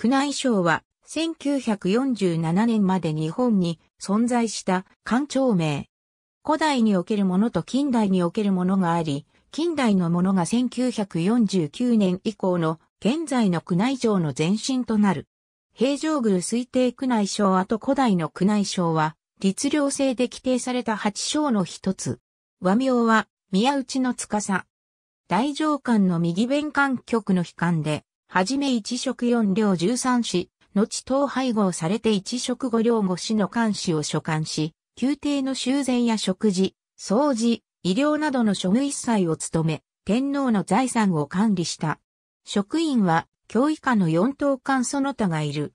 宮内省は1947年まで日本に存在した官庁名。古代におけるものと近代におけるものがあり、近代のものが1949年以降の現在の宮内省の前身となる。平城宮推定宮内省あと古代の宮内省は、律令制で規定された八省の一つ。和名は、宮内の司。大上官の右弁官局の悲観で、はじめ一色四両十三子、後等配合されて一食五両五子の監視を所管し、宮廷の修繕や食事、掃除、医療などの諸務一切を務め、天皇の財産を管理した。職員は、教以下の四等官その他がいる。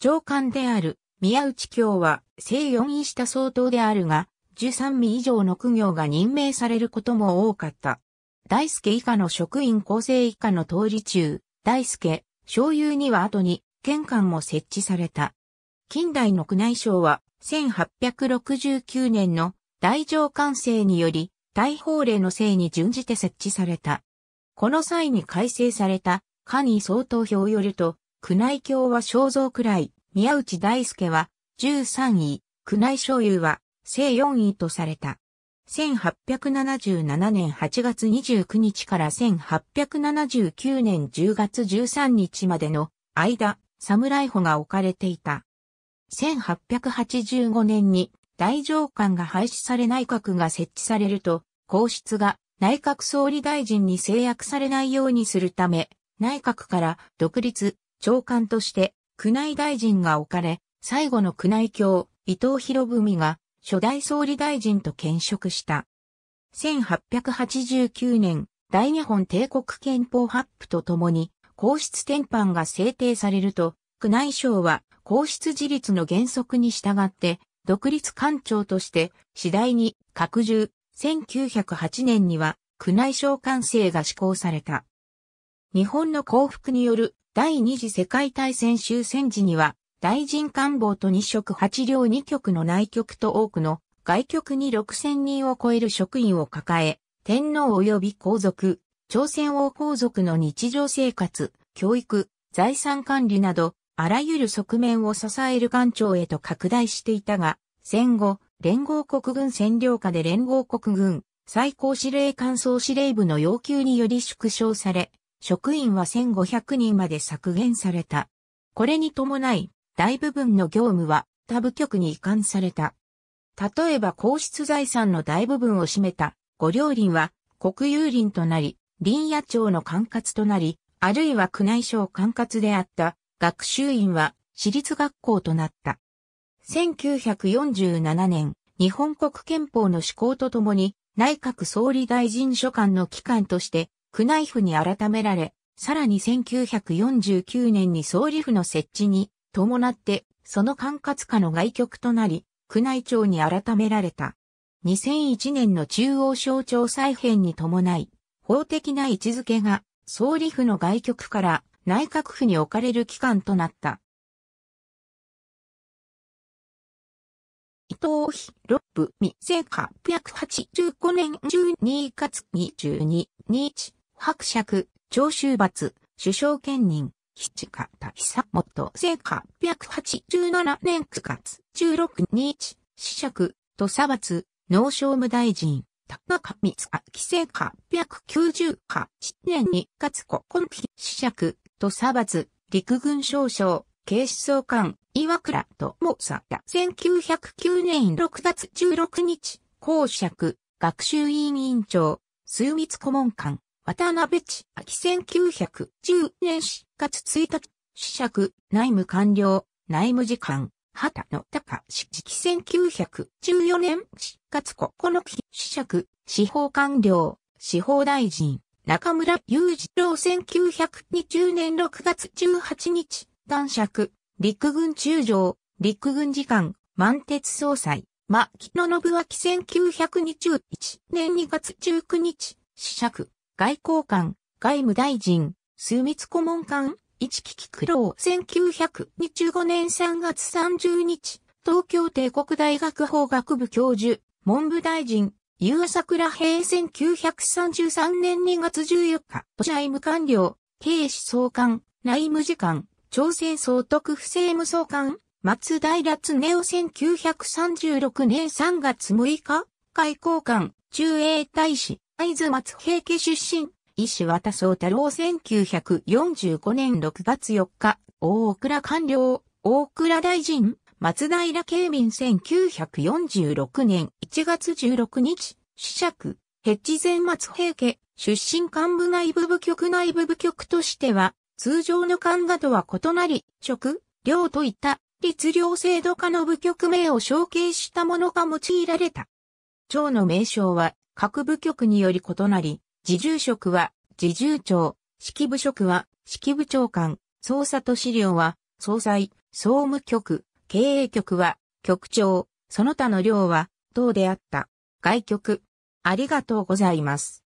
長官である、宮内教は、正四位した総統であるが、十三位以上の苦行が任命されることも多かった。大輔以下の職員構成以下の通り中、大輔、小遊には後に玄関も設置された。近代の宮内省は1869年の大乗官制により大法令の制に準じて設置された。この際に改正された、カニ総投票よると、宮内教は肖像くらい、宮内大輔は13位、宮内小遊は正4位とされた。1877年8月29日から1879年10月13日までの間、侍補が置かれていた。1885年に大上官が廃止され内閣が設置されると、皇室が内閣総理大臣に制約されないようにするため、内閣から独立、長官として宮内大臣が置かれ、最後の宮内卿、伊藤博文が初代総理大臣と兼職した。1889年、大日本帝国憲法発布とともに、皇室転範が制定されると、宮内省は皇室自立の原則に従って、独立官庁として次第に拡充、1908年には宮内省官制が施行された。日本の降伏による第二次世界大戦終戦時には大臣官房と日職8両2局の内局と多くの外局に6000人を超える職員を抱え、天皇及び皇族、朝鮮王皇族の日常生活、教育、財産管理など、あらゆる側面を支える官庁へと拡大していたが、戦後、連合国軍占領下で連合国軍、最高司令官総司令部の要求により縮小され、職員は1500人まで削減された。これに伴い、大部分の業務は他部局に移管された。例えば皇室財産の大部分を占めた御両林は国有林となり、林野庁の管轄となり、あるいは宮内省管轄であった学習院は私立学校となった。1947年、日本国憲法の施行とともに内閣総理大臣所管の機関として宮内府に改められ、さらに1949年に総理府の設置に伴って、その管轄下の外局となり、宮内庁に改められた。2001年の中央省庁再編に伴い、法的な位置づけが総理府の外局から内閣府に置かれる期間となった。伊藤博六部1885年12月22日、伯爵、長州罰、首相兼任。七方久元生887年9月16日、死釈、土佐罰、農商務大臣、高上津秋生898年に、2月今季、死釈、土佐罰、陸軍少将、警視総監、岩倉と申された1909年6月16日、公爵、学習委員委員長、数密顧問官、渡辺地秋1910年市月1日、試釈、内務官僚、内務次官、畑野隆史式1914年4月9日、試釈、司法官僚、司法大臣、中村雄二郎1920年6月18日、男爵、陸軍中将、陸軍次官、満鉄総裁、牧野信明1921年2月19日、試釈、外交官、外務大臣、数密顧問官、一木木九郎1925年3月30日、東京帝国大学法学部教授、文部大臣、ゆうさくら平1933年2月14日、都社務官僚、警視総監、内務次官、朝鮮総督府政務総監、松平常夫1936年3月6日、外交官、中英大使、会津松平家出身、医師渡宗太郎1945年6月4日、大倉官僚、大倉大臣、松平慶民1946年1月16日、死区、ヘッジ前松平家、出身幹部内部部局内部部局としては、通常の官画とは異なり、職、領といった、律令制度下の部局名を承継したものが用いられた。長の名称は、各部局により異なり、自重職は、自重長、指揮部職は、指揮部長官、捜査と資料は、総裁、総務局、経営局は、局長、その他の寮は、等であった。外局。ありがとうございます。